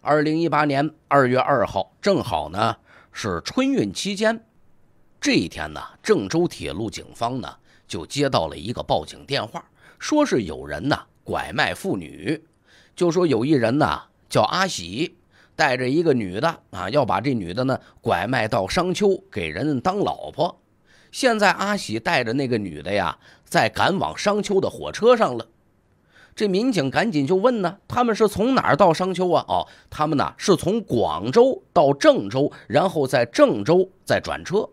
二零一八年二月二号，正好呢是春运期间，这一天呢，郑州铁路警方呢就接到了一个报警电话，说是有人呢拐卖妇女，就说有一人呢叫阿喜，带着一个女的啊，要把这女的呢拐卖到商丘给人当老婆，现在阿喜带着那个女的呀在赶往商丘的火车上了。这民警赶紧就问呢，他们是从哪儿到商丘啊？哦，他们呢是从广州到郑州，然后在郑州再转车。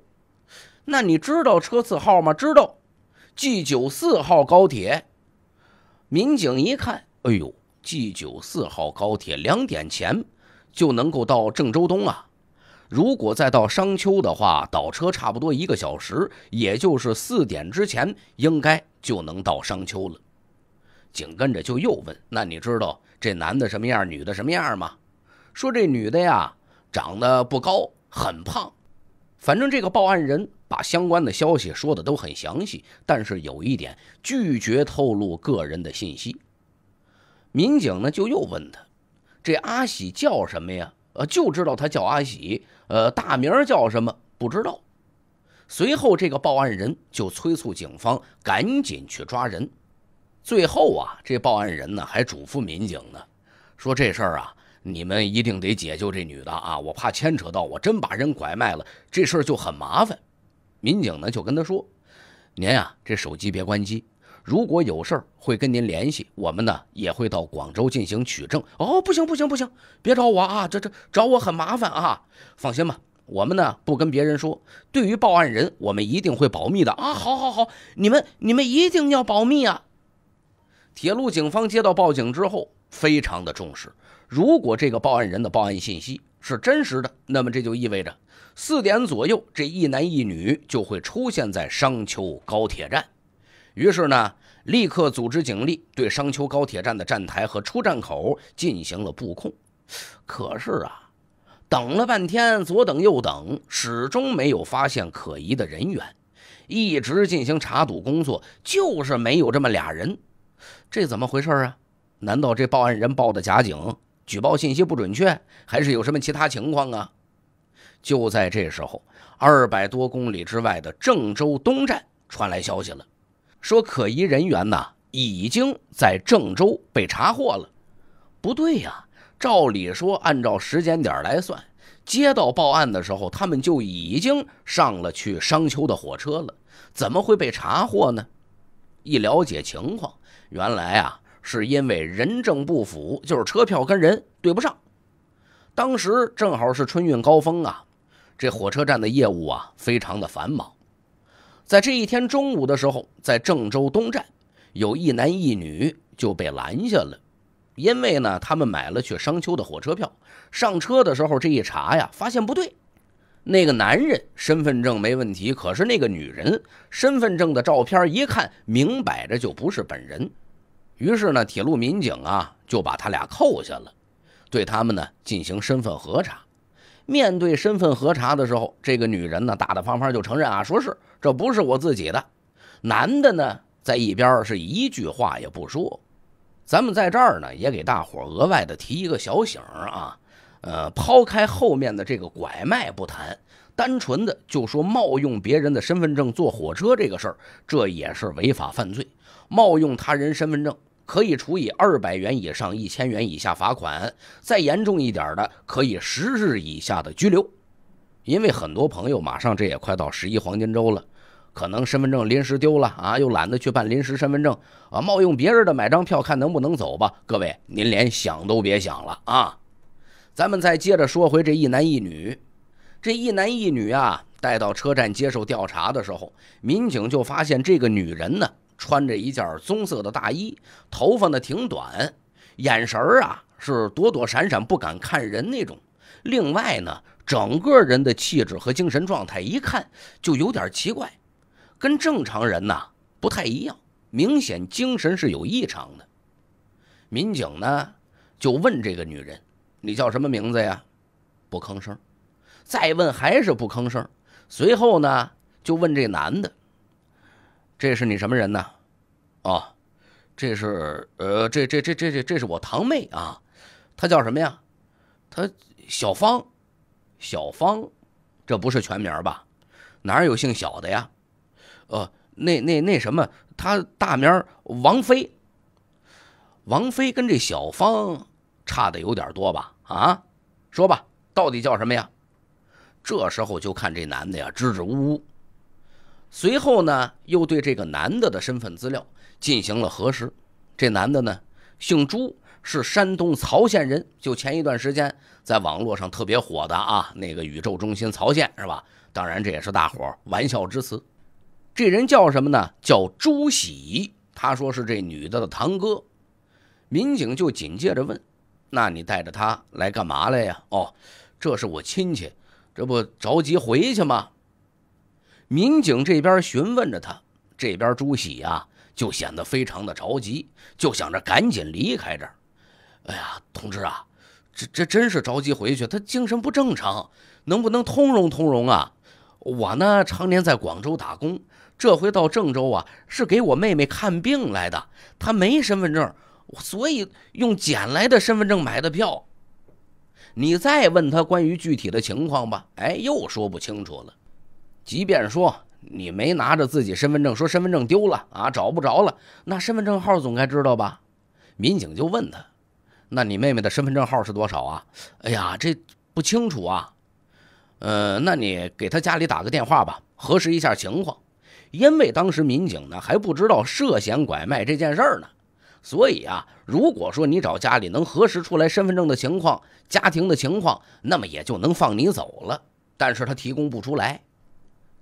那你知道车次号吗？知道，G 九四号高铁。民警一看，哎呦，G 九四号高铁两点前就能够到郑州东啊。如果再到商丘的话，倒车差不多一个小时，也就是四点之前应该就能到商丘了。紧跟着就又问：“那你知道这男的什么样，女的什么样吗？”说：“这女的呀，长得不高，很胖。”反正这个报案人把相关的消息说的都很详细，但是有一点拒绝透露个人的信息。民警呢就又问他：“这阿喜叫什么呀？”呃，就知道他叫阿喜，呃，大名叫什么不知道。随后这个报案人就催促警方赶紧去抓人。最后啊，这报案人呢还嘱咐民警呢，说这事儿啊，你们一定得解救这女的啊，我怕牵扯到我真把人拐卖了，这事儿就很麻烦。民警呢就跟他说，您呀，这手机别关机，如果有事儿会跟您联系，我们呢也会到广州进行取证。哦，不行不行不行，别找我啊，这这找我很麻烦啊。放心吧，我们呢不跟别人说，对于报案人我们一定会保密的啊。好好好，你们你们一定要保密啊。铁路警方接到报警之后，非常的重视。如果这个报案人的报案信息是真实的，那么这就意味着四点左右，这一男一女就会出现在商丘高铁站。于是呢，立刻组织警力对商丘高铁站的站台和出站口进行了布控。可是啊，等了半天，左等右等，始终没有发现可疑的人员，一直进行查堵工作，就是没有这么俩人。这怎么回事啊？难道这报案人报的假警，举报信息不准确，还是有什么其他情况啊？就在这时候，二百多公里之外的郑州东站传来消息了，说可疑人员呢已经在郑州被查获了。不对呀，照理说按照时间点来算，接到报案的时候他们就已经上了去商丘的火车了，怎么会被查获呢？一了解情况。原来啊，是因为人证不符，就是车票跟人对不上。当时正好是春运高峰啊，这火车站的业务啊非常的繁忙。在这一天中午的时候，在郑州东站，有一男一女就被拦下了，因为呢，他们买了去商丘的火车票，上车的时候这一查呀，发现不对。那个男人身份证没问题，可是那个女人身份证的照片一看，明摆着就不是本人。于是呢，铁路民警啊就把他俩扣下了，对他们呢进行身份核查。面对身份核查的时候，这个女人呢大大方方就承认啊，说是这不是我自己的。男的呢在一边是一句话也不说。咱们在这儿呢也给大伙额外的提一个小醒啊。呃，抛开后面的这个拐卖不谈，单纯的就说冒用别人的身份证坐火车这个事儿，这也是违法犯罪。冒用他人身份证可以处以二百元以上一千元以下罚款，再严重一点的可以十日以下的拘留。因为很多朋友马上这也快到十一黄金周了，可能身份证临时丢了啊，又懒得去办临时身份证啊，冒用别人的买张票看能不能走吧。各位，您连想都别想了啊！咱们再接着说回这一男一女，这一男一女啊，带到车站接受调查的时候，民警就发现这个女人呢穿着一件棕色的大衣，头发呢挺短，眼神啊是躲躲闪闪、不敢看人那种。另外呢，整个人的气质和精神状态一看就有点奇怪，跟正常人呐不太一样，明显精神是有异常的。民警呢就问这个女人。你叫什么名字呀？不吭声。再问还是不吭声。随后呢，就问这男的：“这是你什么人呢？”哦，这是……呃，这这这这这，这是我堂妹啊。她叫什么呀？她小芳，小芳，这不是全名吧？哪有姓小的呀？哦，那那那什么，她大名王菲。王菲跟这小芳差的有点多吧？啊，说吧，到底叫什么呀？这时候就看这男的呀，支支吾吾。随后呢，又对这个男的的身份资料进行了核实。这男的呢，姓朱，是山东曹县人，就前一段时间在网络上特别火的啊，那个宇宙中心曹县是吧？当然这也是大伙玩笑之词。这人叫什么呢？叫朱喜。他说是这女的的堂哥。民警就紧接着问。那你带着他来干嘛来呀？哦，这是我亲戚，这不着急回去吗？民警这边询问着他，这边朱喜啊就显得非常的着急，就想着赶紧离开这儿。哎呀，同志啊，这这真是着急回去，他精神不正常，能不能通融通融啊？我呢常年在广州打工，这回到郑州啊是给我妹妹看病来的，她没身份证。所以用捡来的身份证买的票，你再问他关于具体的情况吧。哎，又说不清楚了。即便说你没拿着自己身份证，说身份证丢了啊，找不着了，那身份证号总该知道吧？民警就问他：“那你妹妹的身份证号是多少啊？”哎呀，这不清楚啊。呃，那你给他家里打个电话吧，核实一下情况。因为当时民警呢还不知道涉嫌拐卖这件事儿呢。所以啊，如果说你找家里能核实出来身份证的情况、家庭的情况，那么也就能放你走了。但是他提供不出来，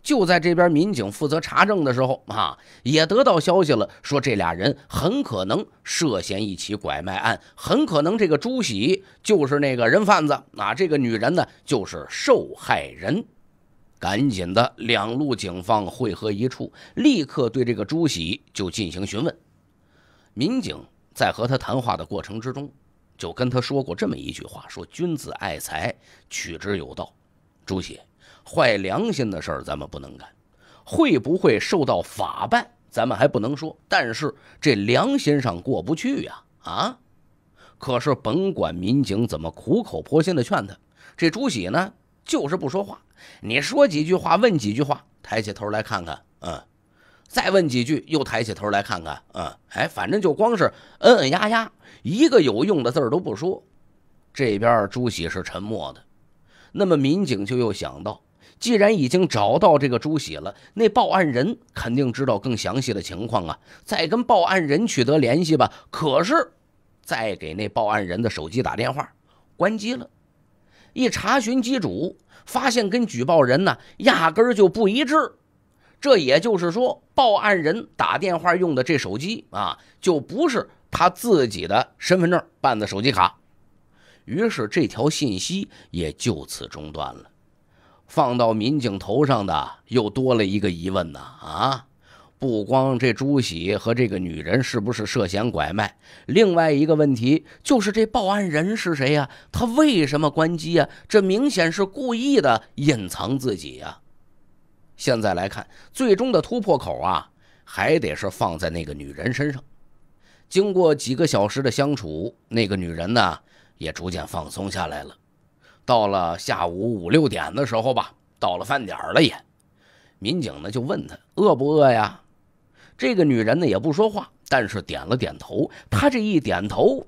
就在这边民警负责查证的时候啊，也得到消息了，说这俩人很可能涉嫌一起拐卖案，很可能这个朱喜就是那个人贩子啊，这个女人呢就是受害人。赶紧的，两路警方汇合一处，立刻对这个朱喜就进行询问。民警在和他谈话的过程之中，就跟他说过这么一句话：“说君子爱财，取之有道。”朱喜，坏良心的事儿咱们不能干，会不会受到法办，咱们还不能说。但是这良心上过不去呀，啊！可是甭管民警怎么苦口婆心地劝他，这朱喜呢就是不说话。你说几句话，问几句话，抬起头来看看，嗯。再问几句，又抬起头来看看，嗯，哎，反正就光是嗯嗯呀呀，一个有用的字儿都不说。这边朱喜是沉默的，那么民警就又想到，既然已经找到这个朱喜了，那报案人肯定知道更详细的情况啊，再跟报案人取得联系吧。可是，再给那报案人的手机打电话，关机了。一查询机主，发现跟举报人呢压根儿就不一致。这也就是说，报案人打电话用的这手机啊，就不是他自己的身份证办的手机卡，于是这条信息也就此中断了。放到民警头上的又多了一个疑问呢啊！不光这朱喜和这个女人是不是涉嫌拐卖，另外一个问题就是这报案人是谁呀？他为什么关机呀？这明显是故意的隐藏自己呀。现在来看，最终的突破口啊，还得是放在那个女人身上。经过几个小时的相处，那个女人呢，也逐渐放松下来了。到了下午五六点的时候吧，到了饭点了也，民警呢就问她饿不饿呀？这个女人呢也不说话，但是点了点头。她这一点头。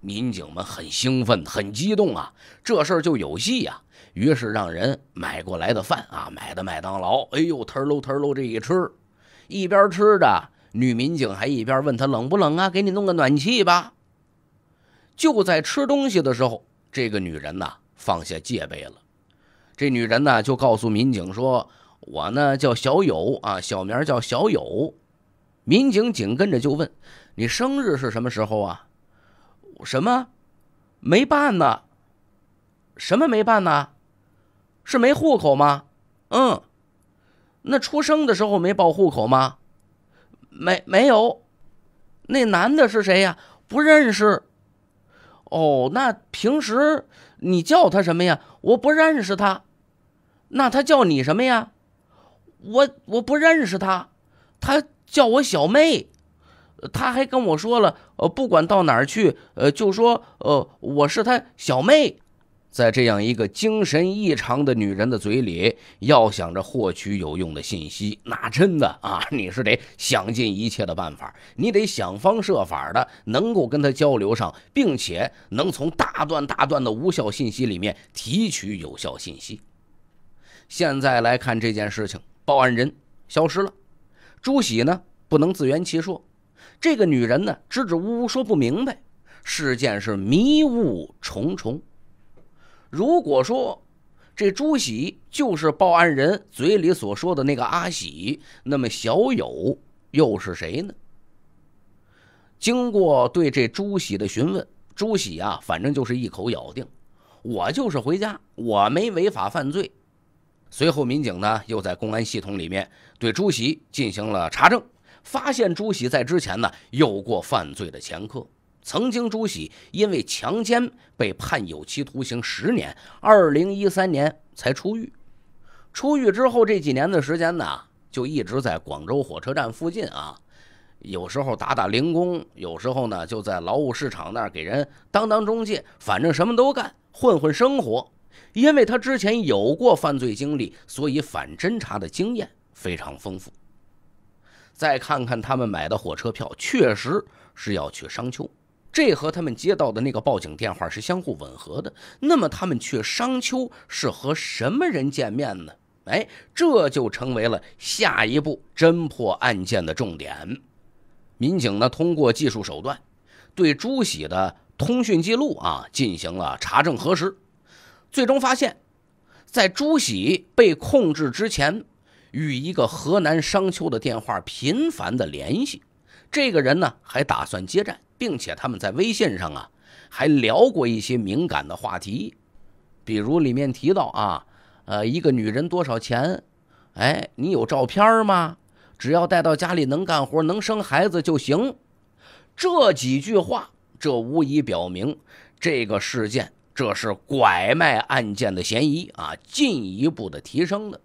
民警们很兴奋，很激动啊，这事儿就有戏呀！于是让人买过来的饭啊，买的麦当劳，哎呦，腾喽腾喽，这一吃，一边吃着，女民警还一边问他冷不冷啊，给你弄个暖气吧。就在吃东西的时候，这个女人呐放下戒备了，这女人呢就告诉民警说：“我呢叫小友啊，小名叫小友。”民警紧跟着就问：“你生日是什么时候啊？”什么？没办呢？什么没办呢？是没户口吗？嗯，那出生的时候没报户口吗？没，没有。那男的是谁呀？不认识。哦，那平时你叫他什么呀？我不认识他。那他叫你什么呀？我我不认识他，他叫我小妹。他还跟我说了，呃，不管到哪儿去，呃，就说，呃，我是他小妹，在这样一个精神异常的女人的嘴里，要想着获取有用的信息，那真的啊，你是得想尽一切的办法，你得想方设法的能够跟她交流上，并且能从大段大段的无效信息里面提取有效信息。现在来看这件事情，报案人消失了，朱喜呢不能自圆其说。这个女人呢，支支吾吾说不明白，事件是迷雾重重。如果说这朱喜就是报案人嘴里所说的那个阿喜，那么小友又是谁呢？经过对这朱喜的询问，朱喜啊，反正就是一口咬定，我就是回家，我没违法犯罪。随后，民警呢又在公安系统里面对朱喜进行了查证。发现朱喜在之前呢有过犯罪的前科，曾经朱喜因为强奸被判有期徒刑十年，二零一三年才出狱。出狱之后这几年的时间呢，就一直在广州火车站附近啊，有时候打打零工，有时候呢就在劳务市场那儿给人当当中介，反正什么都干，混混生活。因为他之前有过犯罪经历，所以反侦查的经验非常丰富。再看看他们买的火车票，确实是要去商丘，这和他们接到的那个报警电话是相互吻合的。那么他们去商丘是和什么人见面呢？哎，这就成为了下一步侦破案件的重点。民警呢，通过技术手段，对朱喜的通讯记录啊进行了查证核实，最终发现，在朱喜被控制之前。与一个河南商丘的电话频繁的联系，这个人呢还打算接站，并且他们在微信上啊还聊过一些敏感的话题，比如里面提到啊，呃，一个女人多少钱？哎，你有照片吗？只要带到家里能干活、能生孩子就行。这几句话，这无疑表明这个事件这是拐卖案件的嫌疑啊，进一步的提升的。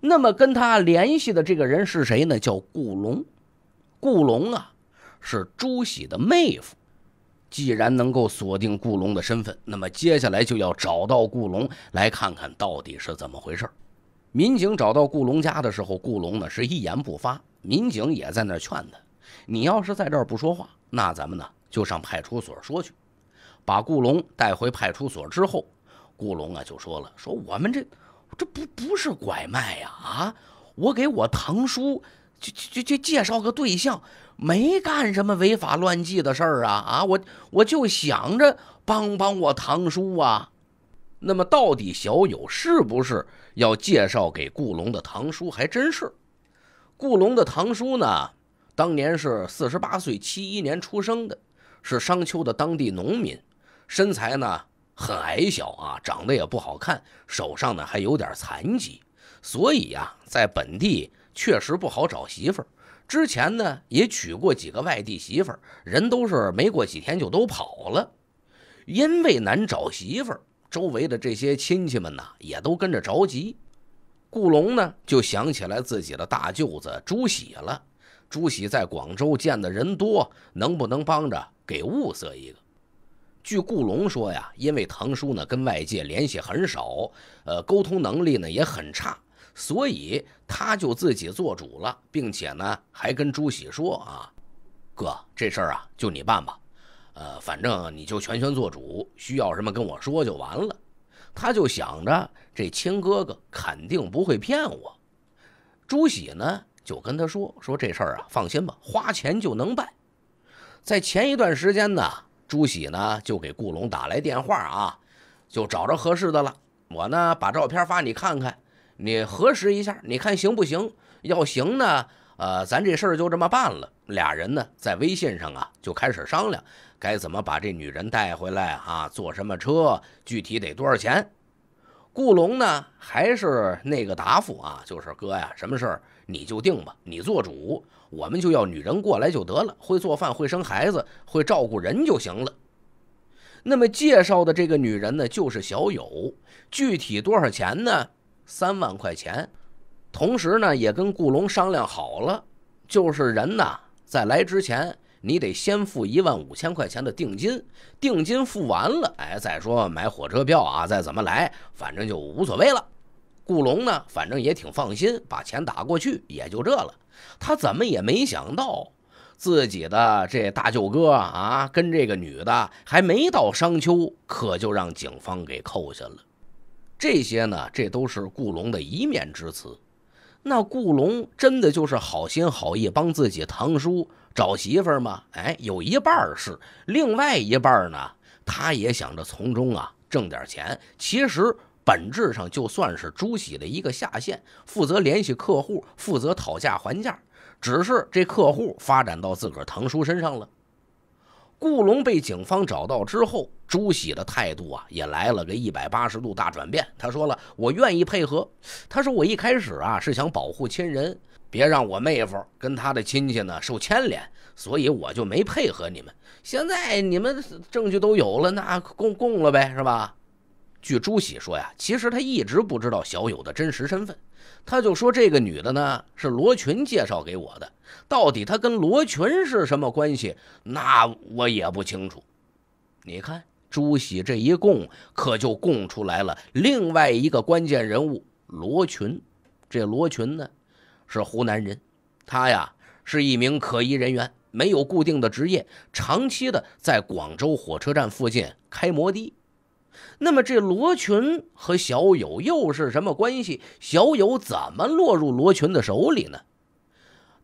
那么跟他联系的这个人是谁呢？叫顾龙，顾龙啊，是朱喜的妹夫。既然能够锁定顾龙的身份，那么接下来就要找到顾龙来看看到底是怎么回事儿。民警找到顾龙家的时候，顾龙呢是一言不发。民警也在那儿劝他：“你要是在这儿不说话，那咱们呢就上派出所说去。”把顾龙带回派出所之后，顾龙啊就说了：“说我们这……”这不不是拐卖呀啊！我给我堂叔就就就就介绍个对象，没干什么违法乱纪的事儿啊啊！我我就想着帮帮我堂叔啊。那么到底小友是不是要介绍给顾龙的堂叔？还真是。顾龙的堂叔呢，当年是四十八岁，七一年出生的，是商丘的当地农民，身材呢。很矮小啊，长得也不好看，手上呢还有点残疾，所以呀，在本地确实不好找媳妇儿。之前呢也娶过几个外地媳妇儿，人都是没过几天就都跑了，因为难找媳妇儿，周围的这些亲戚们呢也都跟着着急。顾龙呢就想起来自己的大舅子朱喜了，朱喜在广州见的人多，能不能帮着给物色一个？据顾龙说呀，因为堂叔呢跟外界联系很少，呃，沟通能力呢也很差，所以他就自己做主了，并且呢还跟朱喜说啊：“哥，这事儿啊就你办吧，呃，反正你就全权做主，需要什么跟我说就完了。”他就想着这亲哥哥肯定不会骗我。朱喜呢就跟他说：“说这事儿啊，放心吧，花钱就能办。”在前一段时间呢。朱喜呢就给顾龙打来电话啊，就找着合适的了。我呢把照片发你看看，你核实一下，你看行不行？要行呢，呃，咱这事儿就这么办了。俩人呢在微信上啊就开始商量，该怎么把这女人带回来啊？坐什么车？具体得多少钱？顾龙呢还是那个答复啊，就是哥呀，什么事儿你就定吧，你做主。我们就要女人过来就得了，会做饭、会生孩子、会照顾人就行了。那么介绍的这个女人呢，就是小友。具体多少钱呢？三万块钱。同时呢，也跟顾龙商量好了，就是人呢在来之前，你得先付一万五千块钱的定金。定金付完了，哎，再说买火车票啊，再怎么来，反正就无所谓了。顾龙呢，反正也挺放心，把钱打过去，也就这了。他怎么也没想到，自己的这大舅哥啊，跟这个女的还没到商丘，可就让警方给扣下了。这些呢，这都是顾龙的一面之词。那顾龙真的就是好心好意帮自己堂叔找媳妇吗？哎，有一半是，另外一半呢，他也想着从中啊挣点钱。其实。本质上就算是朱喜的一个下线，负责联系客户，负责讨价还价。只是这客户发展到自个儿堂叔身上了。顾龙被警方找到之后，朱喜的态度啊也来了个一百八十度大转变。他说了：“我愿意配合。”他说：“我一开始啊是想保护亲人，别让我妹夫跟他的亲戚呢受牵连，所以我就没配合你们。现在你们证据都有了，那供供了呗，是吧？”据朱喜说呀，其实他一直不知道小友的真实身份。他就说这个女的呢是罗群介绍给我的，到底她跟罗群是什么关系，那我也不清楚。你看朱喜这一供，可就供出来了另外一个关键人物罗群。这罗群呢，是湖南人，他呀是一名可疑人员，没有固定的职业，长期的在广州火车站附近开摩的。那么这罗群和小友又是什么关系？小友怎么落入罗群的手里呢？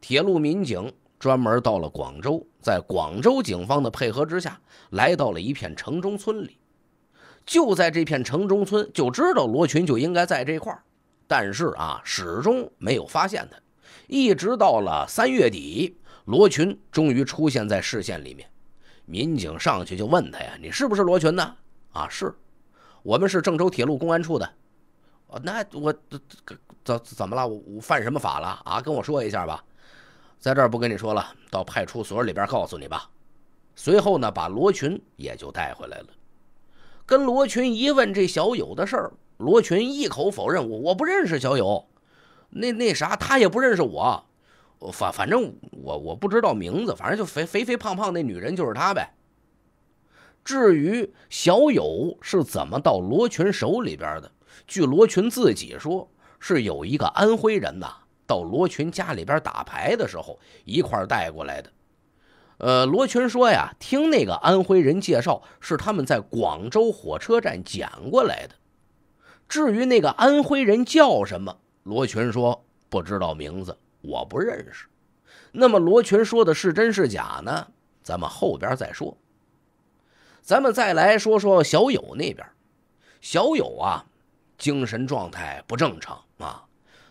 铁路民警专门到了广州，在广州警方的配合之下，来到了一片城中村里。就在这片城中村，就知道罗群就应该在这块儿，但是啊，始终没有发现他。一直到了三月底，罗群终于出现在视线里面。民警上去就问他呀：“你是不是罗群呢？”啊，是。我们是郑州铁路公安处的，哦，那我怎怎怎么了？我我犯什么法了啊？跟我说一下吧，在这儿不跟你说了，到派出所里边告诉你吧。随后呢，把罗群也就带回来了。跟罗群一问这小友的事儿，罗群一口否认，我我不认识小友，那那啥，他也不认识我，反反正我我不知道名字，反正就肥肥肥胖胖那女人就是她呗。至于小友是怎么到罗群手里边的？据罗群自己说，是有一个安徽人呐，到罗群家里边打牌的时候一块带过来的。呃，罗群说呀，听那个安徽人介绍，是他们在广州火车站捡过来的。至于那个安徽人叫什么，罗群说不知道名字，我不认识。那么罗群说的是真是假呢？咱们后边再说。咱们再来说说小友那边，小友啊，精神状态不正常啊。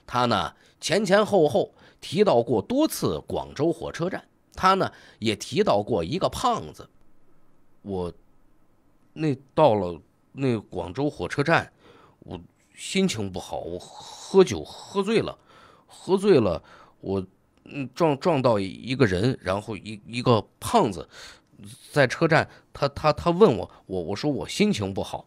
他呢前前后后提到过多次广州火车站，他呢也提到过一个胖子。我那到了那广州火车站，我心情不好，我喝酒喝醉了，喝醉了，我嗯撞撞到一个人，然后一一个胖子。在车站，他他他问我，我我说我心情不好，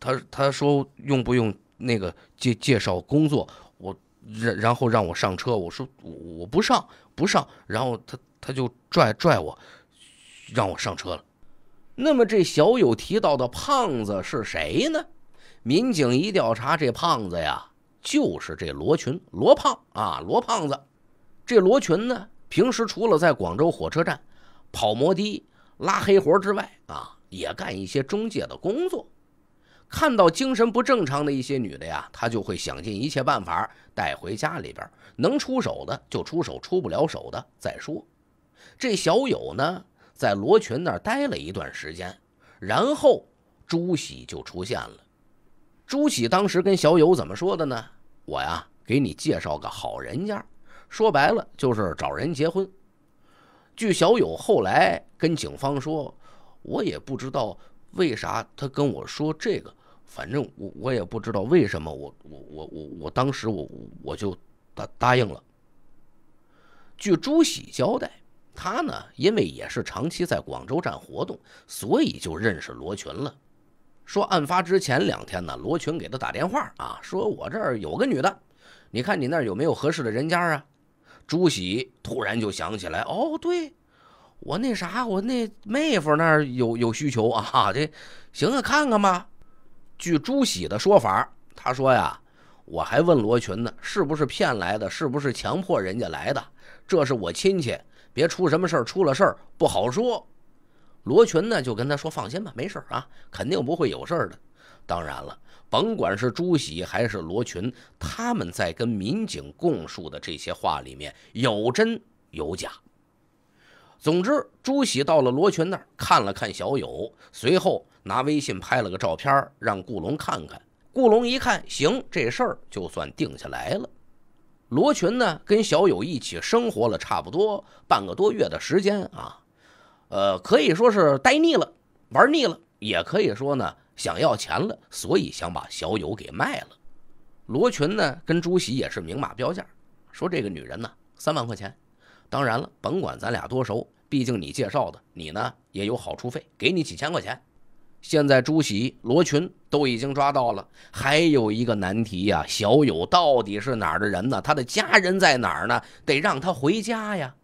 他他说用不用那个介介绍工作，我然然后让我上车，我说我我不上不上，然后他他就拽拽我，让我上车了。那么这小友提到的胖子是谁呢？民警一调查，这胖子呀，就是这罗群罗胖啊罗胖子。这罗群呢，平时除了在广州火车站跑摩的。拉黑活之外啊，也干一些中介的工作。看到精神不正常的一些女的呀，他就会想尽一切办法带回家里边。能出手的就出手，出不了手的再说。这小友呢，在罗群那儿待了一段时间，然后朱喜就出现了。朱喜当时跟小友怎么说的呢？我呀，给你介绍个好人家，说白了就是找人结婚。据小友后来跟警方说，我也不知道为啥他跟我说这个，反正我我也不知道为什么，我我我我我当时我我就答答应了。据朱喜交代，他呢因为也是长期在广州站活动，所以就认识罗群了。说案发之前两天呢，罗群给他打电话啊，说我这儿有个女的，你看你那儿有没有合适的人家啊？朱喜突然就想起来，哦，对，我那啥，我那妹夫那儿有有需求啊，这行啊，看看吧。据朱喜的说法，他说呀，我还问罗群呢，是不是骗来的，是不是强迫人家来的？这是我亲戚，别出什么事儿，出了事儿不好说。罗群呢就跟他说，放心吧，没事儿啊，肯定不会有事儿的。当然了。甭管是朱喜还是罗群，他们在跟民警供述的这些话里面有真有假。总之，朱喜到了罗群那儿，看了看小友，随后拿微信拍了个照片，让顾龙看看。顾龙一看，行，这事儿就算定下来了。罗群呢，跟小友一起生活了差不多半个多月的时间啊，呃，可以说是呆腻了，玩腻了，也可以说呢。想要钱了，所以想把小友给卖了。罗群呢，跟朱喜也是明码标价，说这个女人呢，三万块钱。当然了，甭管咱俩多熟，毕竟你介绍的，你呢也有好处费，给你几千块钱。现在朱喜、罗群都已经抓到了，还有一个难题呀，小友到底是哪儿的人呢？他的家人在哪儿呢？得让他回家呀。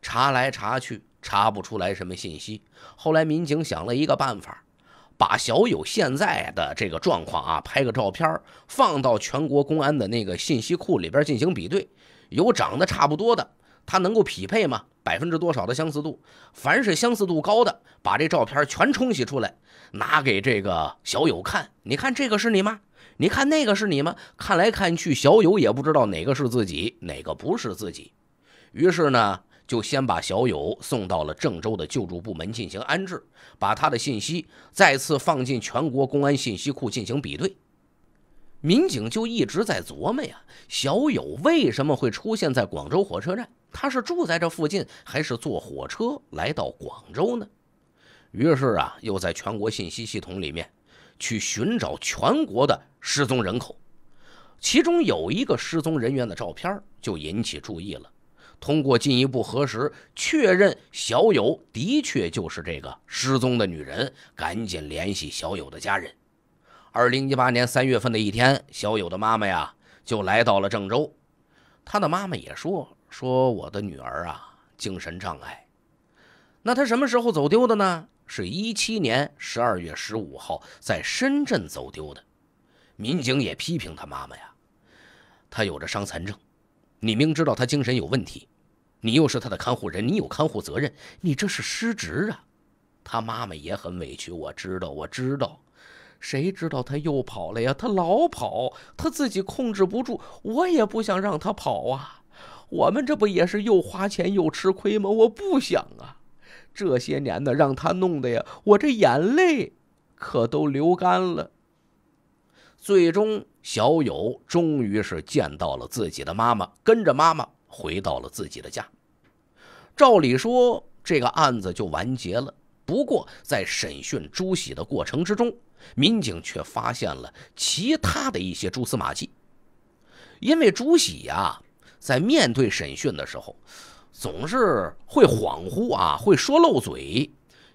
查来查去，查不出来什么信息。后来民警想了一个办法。把小友现在的这个状况啊，拍个照片放到全国公安的那个信息库里边进行比对，有长得差不多的，他能够匹配吗？百分之多少的相似度？凡是相似度高的，把这照片全冲洗出来，拿给这个小友看。你看这个是你吗？你看那个是你吗？看来看去，小友也不知道哪个是自己，哪个不是自己。于是呢。就先把小友送到了郑州的救助部门进行安置，把他的信息再次放进全国公安信息库进行比对。民警就一直在琢磨呀，小友为什么会出现在广州火车站？他是住在这附近，还是坐火车来到广州呢？于是啊，又在全国信息系统里面去寻找全国的失踪人口，其中有一个失踪人员的照片就引起注意了。通过进一步核实确认，小友的确就是这个失踪的女人。赶紧联系小友的家人。二零一八年三月份的一天，小友的妈妈呀就来到了郑州。他的妈妈也说：“说我的女儿啊，精神障碍。”那她什么时候走丢的呢？是一七年十二月十五号在深圳走丢的。民警也批评他妈妈呀，他有着伤残证，你明知道他精神有问题。你又是他的看护人，你有看护责任，你这是失职啊！他妈妈也很委屈，我知道，我知道。谁知道他又跑了呀？他老跑，他自己控制不住。我也不想让他跑啊！我们这不也是又花钱又吃亏吗？我不想啊！这些年呢，让他弄得呀，我这眼泪可都流干了。最终，小友终于是见到了自己的妈妈，跟着妈妈。回到了自己的家，照理说这个案子就完结了。不过在审讯朱喜的过程之中，民警却发现了其他的一些蛛丝马迹。因为朱喜呀，在面对审讯的时候，总是会恍惚啊，会说漏嘴。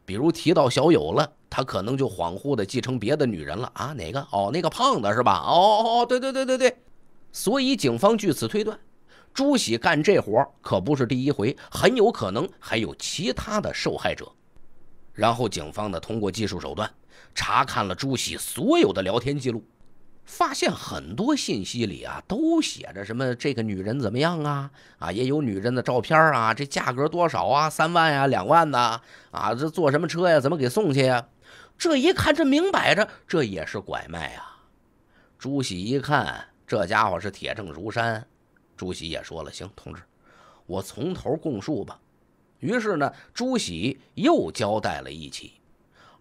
比如提到小友了，他可能就恍惚的继承别的女人了啊，哪个？哦，那个胖的是吧？哦哦，对对对对对。所以警方据此推断。朱喜干这活可不是第一回，很有可能还有其他的受害者。然后警方呢，通过技术手段查看了朱喜所有的聊天记录，发现很多信息里啊都写着什么这个女人怎么样啊啊也有女人的照片啊这价格多少啊三万呀两万呐、啊这坐什么车呀怎么给送去呀这一看这明摆着这也是拐卖啊！朱喜一看，这家伙是铁证如山。朱熹也说了：“行，同志，我从头供述吧。”于是呢，朱熹又交代了一起。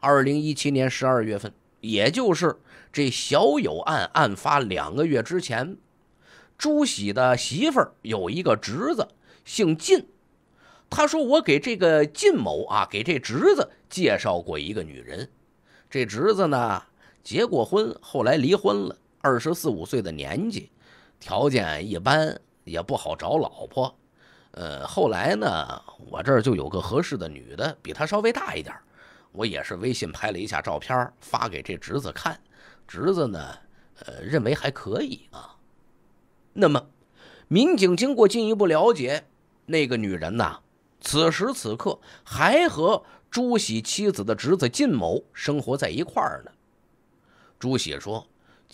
二零一七年十二月份，也就是这小友案案发两个月之前，朱熹的媳妇儿有一个侄子，姓靳。他说：“我给这个靳某啊，给这侄子介绍过一个女人。这侄子呢，结过婚，后来离婚了，二十四五岁的年纪。”条件一般，也不好找老婆。呃，后来呢，我这儿就有个合适的女的，比她稍微大一点我也是微信拍了一下照片，发给这侄子看。侄子呢，呃，认为还可以啊。那么，民警经过进一步了解，那个女人呢，此时此刻还和朱喜妻子的侄子靳某生活在一块儿呢。朱喜说。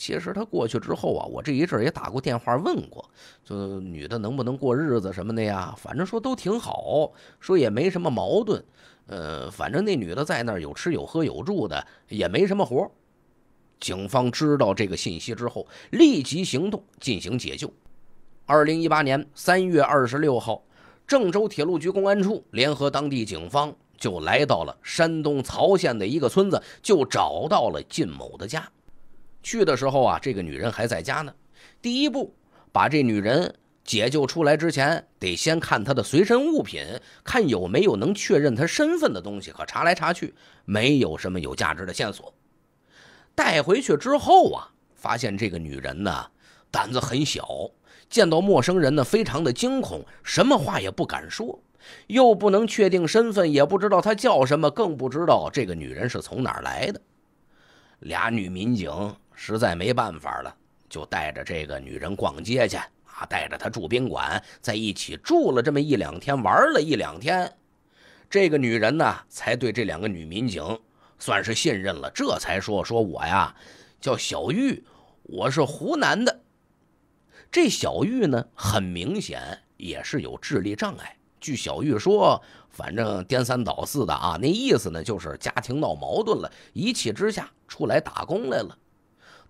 其实他过去之后啊，我这一阵也打过电话问过，就女的能不能过日子什么的呀？反正说都挺好，说也没什么矛盾。呃，反正那女的在那儿有吃有喝有住的，也没什么活。警方知道这个信息之后，立即行动进行解救。二零一八年三月二十六号，郑州铁路局公安处联合当地警方，就来到了山东曹县的一个村子，就找到了靳某的家。去的时候啊，这个女人还在家呢。第一步，把这女人解救出来之前，得先看她的随身物品，看有没有能确认她身份的东西。可查来查去，没有什么有价值的线索。带回去之后啊，发现这个女人呢，胆子很小，见到陌生人呢，非常的惊恐，什么话也不敢说，又不能确定身份，也不知道她叫什么，更不知道这个女人是从哪儿来的。俩女民警。实在没办法了，就带着这个女人逛街去啊，带着她住宾馆，在一起住了这么一两天，玩了一两天，这个女人呢才对这两个女民警算是信任了，这才说说我呀叫小玉，我是湖南的。这小玉呢，很明显也是有智力障碍。据小玉说，反正颠三倒四的啊，那意思呢就是家庭闹矛盾了，一气之下出来打工来了。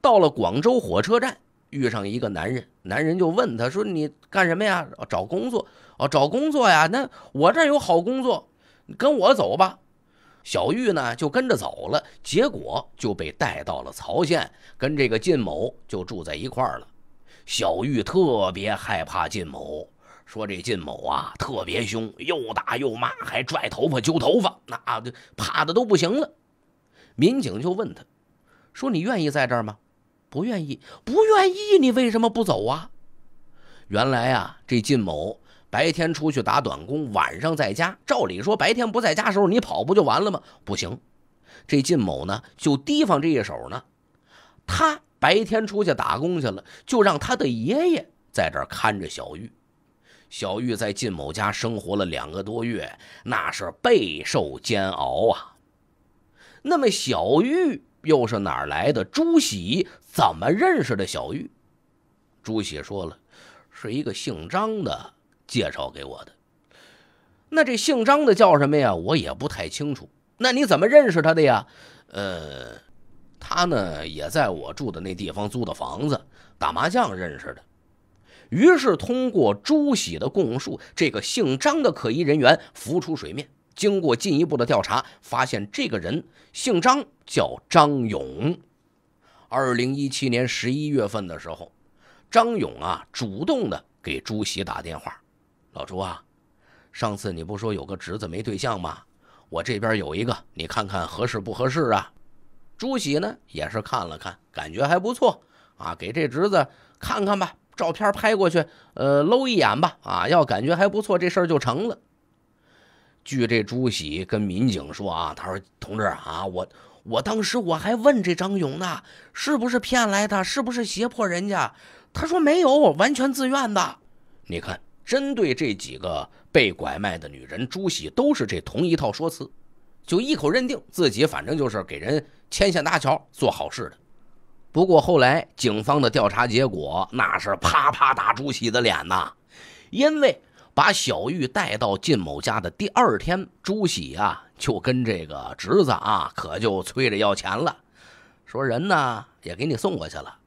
到了广州火车站，遇上一个男人，男人就问他说：“你干什么呀？找工作哦，找工作呀？那我这儿有好工作，跟我走吧。”小玉呢就跟着走了，结果就被带到了曹县，跟这个靳某就住在一块儿了。小玉特别害怕靳某，说这靳某啊特别凶，又打又骂，还拽头发揪头发，那啊怕的都不行了。民警就问他说：“你愿意在这儿吗？”不愿意，不愿意，你为什么不走啊？原来啊，这晋某白天出去打短工，晚上在家。照理说，白天不在家时候，你跑不就完了吗？不行，这晋某呢就提防这一手呢。他白天出去打工去了，就让他的爷爷在这看着小玉。小玉在晋某家生活了两个多月，那是备受煎熬啊。那么，小玉。又是哪儿来的？朱喜怎么认识的小玉？朱喜说了，是一个姓张的介绍给我的。那这姓张的叫什么呀？我也不太清楚。那你怎么认识他的呀？呃，他呢也在我住的那地方租的房子打麻将认识的。于是通过朱喜的供述，这个姓张的可疑人员浮出水面。经过进一步的调查，发现这个人姓张，叫张勇。二零一七年十一月份的时候，张勇啊主动的给朱喜打电话：“老朱啊，上次你不说有个侄子没对象吗？我这边有一个，你看看合适不合适啊？”朱喜呢也是看了看，感觉还不错啊，给这侄子看看吧，照片拍过去，呃，搂一眼吧，啊，要感觉还不错，这事儿就成了。据这朱喜跟民警说啊，他说：“同志啊，我我当时我还问这张勇呢，是不是骗来的？是不是胁迫人家？”他说：“没有，完全自愿的。”你看，针对这几个被拐卖的女人，朱喜都是这同一套说辞，就一口认定自己反正就是给人牵线搭桥、做好事的。不过后来警方的调查结果，那是啪啪打朱喜的脸呐，因为。把小玉带到靳某家的第二天，朱喜啊就跟这个侄子啊，可就催着要钱了，说人呢也给你送过去了，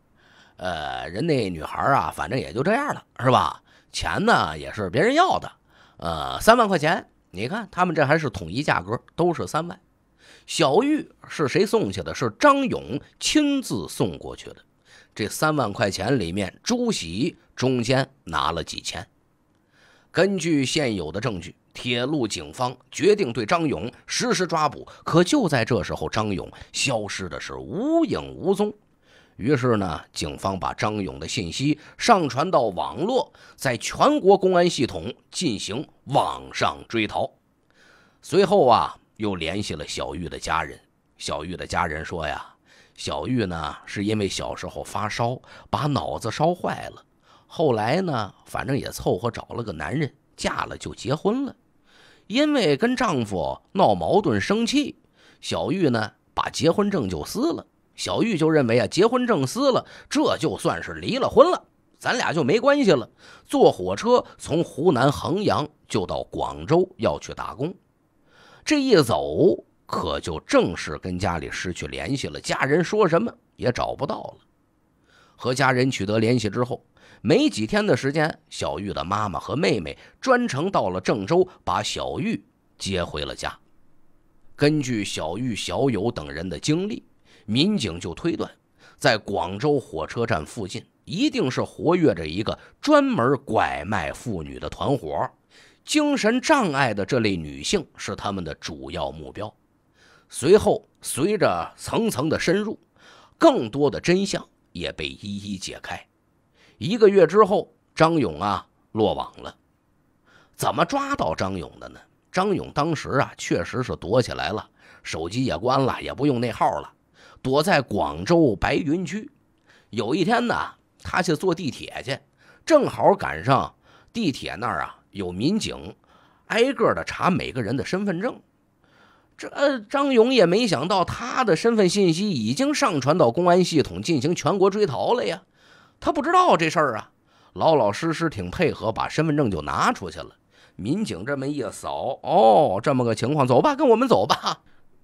呃，人那女孩啊，反正也就这样了，是吧？钱呢也是别人要的，呃，三万块钱，你看他们这还是统一价格，都是三万。小玉是谁送去的？是张勇亲自送过去的。这三万块钱里面，朱喜中间拿了几千。根据现有的证据，铁路警方决定对张勇实施抓捕。可就在这时候，张勇消失的是无影无踪。于是呢，警方把张勇的信息上传到网络，在全国公安系统进行网上追逃。随后啊，又联系了小玉的家人。小玉的家人说呀，小玉呢是因为小时候发烧，把脑子烧坏了。后来呢，反正也凑合，找了个男人，嫁了就结婚了。因为跟丈夫闹矛盾、生气，小玉呢把结婚证就撕了。小玉就认为啊，结婚证撕了，这就算是离了婚了，咱俩就没关系了。坐火车从湖南衡阳就到广州，要去打工。这一走，可就正式跟家里失去联系了。家人说什么也找不到了。和家人取得联系之后。没几天的时间，小玉的妈妈和妹妹专程到了郑州，把小玉接回了家。根据小玉、小友等人的经历，民警就推断，在广州火车站附近，一定是活跃着一个专门拐卖妇女的团伙。精神障碍的这类女性是他们的主要目标。随后，随着层层的深入，更多的真相也被一一解开。一个月之后，张勇啊落网了。怎么抓到张勇的呢？张勇当时啊确实是躲起来了，手机也关了，也不用那号了，躲在广州白云区。有一天呢，他去坐地铁去，正好赶上地铁那儿啊有民警挨个的查每个人的身份证。这张勇也没想到，他的身份信息已经上传到公安系统进行全国追逃了呀。他不知道这事儿啊，老老实实挺配合，把身份证就拿出去了。民警这么一扫，哦，这么个情况，走吧，跟我们走吧。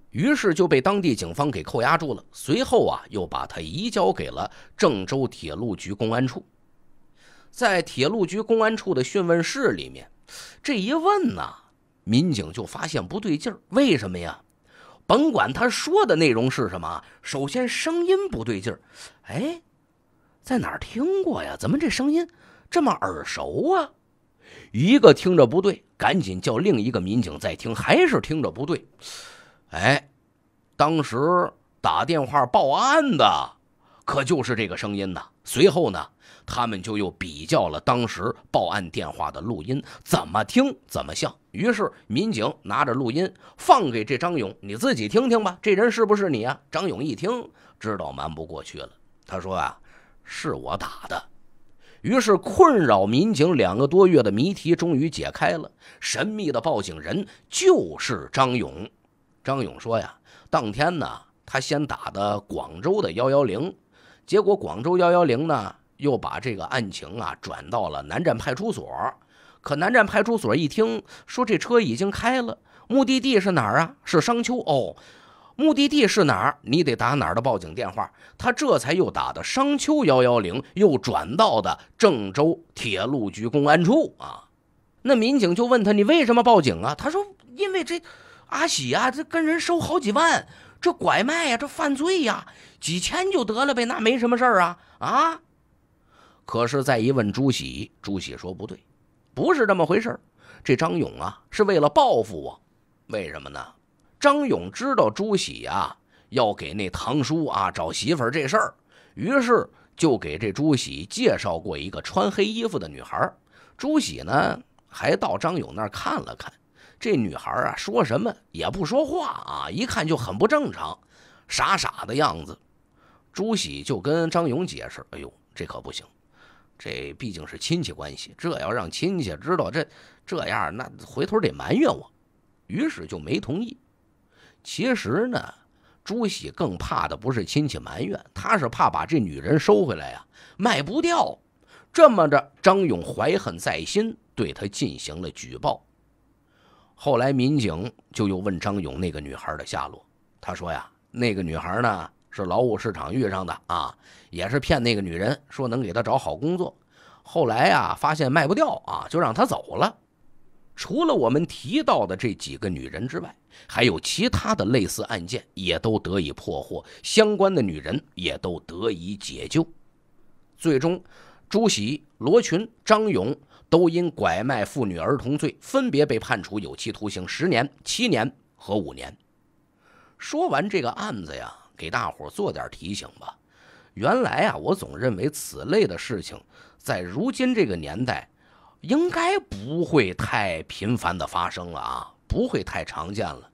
于是就被当地警方给扣押住了。随后啊，又把他移交给了郑州铁路局公安处。在铁路局公安处的讯问室里面，这一问呢，民警就发现不对劲儿。为什么呀？甭管他说的内容是什么，首先声音不对劲儿，哎。在哪儿听过呀？怎么这声音这么耳熟啊？一个听着不对，赶紧叫另一个民警再听，还是听着不对。哎，当时打电话报案的可就是这个声音呢。随后呢，他们就又比较了当时报案电话的录音，怎么听怎么像。于是民警拿着录音放给这张勇，你自己听听吧，这人是不是你啊？张勇一听，知道瞒不过去了，他说啊，是我打的，于是困扰民警两个多月的谜题终于解开了。神秘的报警人就是张勇。张勇说呀，当天呢，他先打的广州的幺幺零，结果广州幺幺零呢，又把这个案情啊转到了南站派出所。可南站派出所一听说这车已经开了，目的地是哪儿啊？是商丘哦。目的地是哪儿？你得打哪儿的报警电话。他这才又打的商丘幺幺零，又转到的郑州铁路局公安处啊。那民警就问他：“你为什么报警啊？”他说：“因为这阿喜呀，这跟人收好几万，这拐卖呀，这犯罪呀，几千就得了呗，那没什么事儿啊啊。”可是再一问朱喜，朱喜说：“不对，不是这么回事。这张勇啊是为了报复我，为什么呢？”张勇知道朱喜啊要给那堂叔啊找媳妇这事儿，于是就给这朱喜介绍过一个穿黑衣服的女孩。朱喜呢还到张勇那儿看了看，这女孩啊说什么也不说话啊，一看就很不正常，傻傻的样子。朱喜就跟张勇解释：“哎呦，这可不行，这毕竟是亲戚关系，这要让亲戚知道这这样，那回头得埋怨我。”于是就没同意。其实呢，朱喜更怕的不是亲戚埋怨，他是怕把这女人收回来呀，卖不掉。这么着，张勇怀恨在心，对他进行了举报。后来民警就又问张勇那个女孩的下落，他说呀，那个女孩呢是劳务市场遇上的啊，也是骗那个女人说能给她找好工作，后来呀发现卖不掉啊，就让她走了。除了我们提到的这几个女人之外。还有其他的类似案件也都得以破获，相关的女人也都得以解救。最终，朱喜、罗群、张勇都因拐卖妇女儿童罪，分别被判处有期徒刑十年、七年和五年。说完这个案子呀，给大伙做点提醒吧。原来啊，我总认为此类的事情在如今这个年代应该不会太频繁地发生了啊。不会太常见了，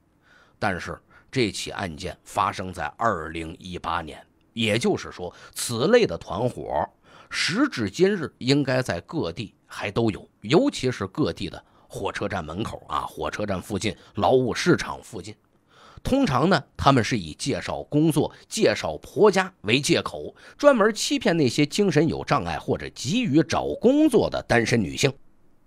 但是这起案件发生在二零一八年，也就是说，此类的团伙时至今日应该在各地还都有，尤其是各地的火车站门口啊、火车站附近、劳务市场附近。通常呢，他们是以介绍工作、介绍婆家为借口，专门欺骗那些精神有障碍或者急于找工作的单身女性。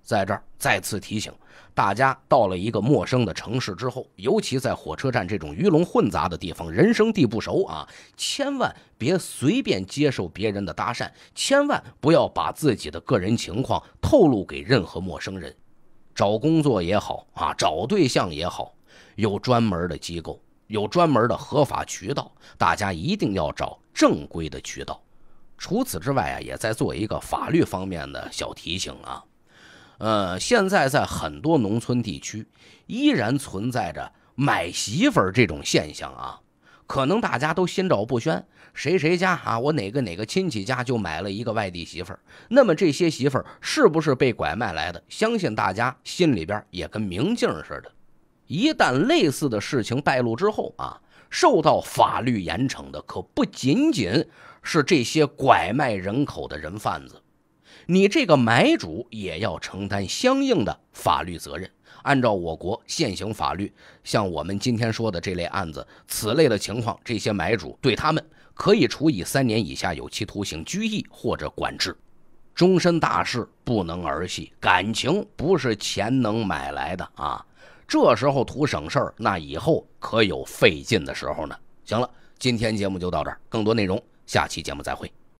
在这儿再次提醒。大家到了一个陌生的城市之后，尤其在火车站这种鱼龙混杂的地方，人生地不熟啊，千万别随便接受别人的搭讪，千万不要把自己的个人情况透露给任何陌生人。找工作也好啊，找对象也好，有专门的机构，有专门的合法渠道，大家一定要找正规的渠道。除此之外啊，也在做一个法律方面的小提醒啊。呃，现在在很多农村地区，依然存在着买媳妇儿这种现象啊。可能大家都心照不宣，谁谁家啊，我哪个哪个亲戚家就买了一个外地媳妇儿。那么这些媳妇儿是不是被拐卖来的？相信大家心里边也跟明镜似的。一旦类似的事情败露之后啊，受到法律严惩的可不仅仅是这些拐卖人口的人贩子。你这个买主也要承担相应的法律责任。按照我国现行法律，像我们今天说的这类案子、此类的情况，这些买主对他们可以处以三年以下有期徒刑、拘役或者管制。终身大事不能儿戏，感情不是钱能买来的啊！这时候图省事儿，那以后可有费劲的时候呢。行了，今天节目就到这儿，更多内容下期节目再会。